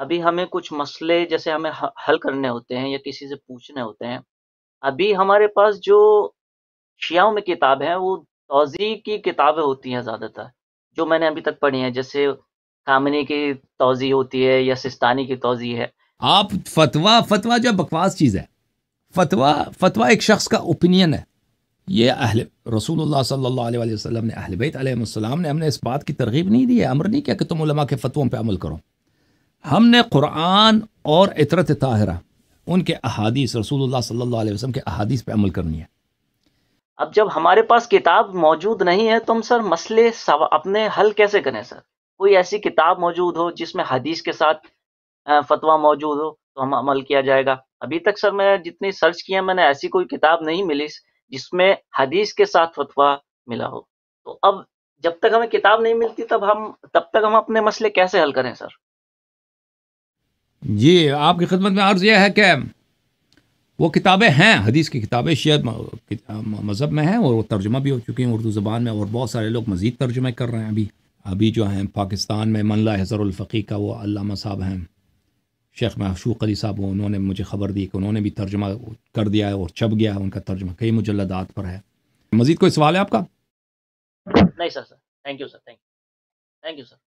अभी हमें कुछ मसले जैसे हमें हल करने होते हैं या किसी से पूछने होते हैं अभी हमारे पास जो शियाओं में किताब है वो तोजी की किताबें होती हैं ज़्यादातर जो मैंने अभी तक पढ़ी हैं जैसे कामनी की तोजी होती है या सिस्तानी की तोजी है आप फतवा फतवा जो बकवास चीज़ है फतवा फतवा एक शख्स का ओपिनियन है ये अहल रसूल सल्लाम ने अहल ने हमने इस बात की तरगीब नहीं दी है अमर नहीं किया कि तुम उलमा के फतवों पर अमल करो हमने कुरान और इतरत ताहरा उनके अहादीस रसूल सल्ला वसम के अहादीस पर अमल करनी है अब जब हमारे पास किताब मौजूद नहीं है तो हम सर मसले अपने हल कैसे करें सर कोई ऐसी किताब मौजूद हो जिसमें हदीस के साथ फतवा मौजूद हो तो हम अमल किया जाएगा अभी तक सर मैं जितनी सर्च किया मैंने ऐसी कोई किताब नहीं मिली जिसमें हदीस के साथ फतवा मिला हो तो अब जब तक हमें किताब नहीं मिलती तब हम तब तक हम अपने मसले कैसे हल करें सर जी आपकी खिदमत में अर्ज़ यह है कि वो किताबें हैं हदीस की किताबें शेयर मज़हब में हैं और वो तर्जुमा भी हो चुके हैं उर्दू ज़बान में और बहुत सारे लोग मज़ीद तर्जुमे कर रहे हैं अभी अभी जो हैं पाकिस्तान में मनला हज़रफ़ी का वो अलामा साहब हैं शेख महशूक अली साहब उन्होंने मुझे खबर दी कि उन्होंने भी तर्जुमा कर दिया है और छप गया है उनका तर्जुमा कई मुजलदात पर है मज़ीद कोई सवाल है आपका नहीं sir sir thank you sir thank you thank you sir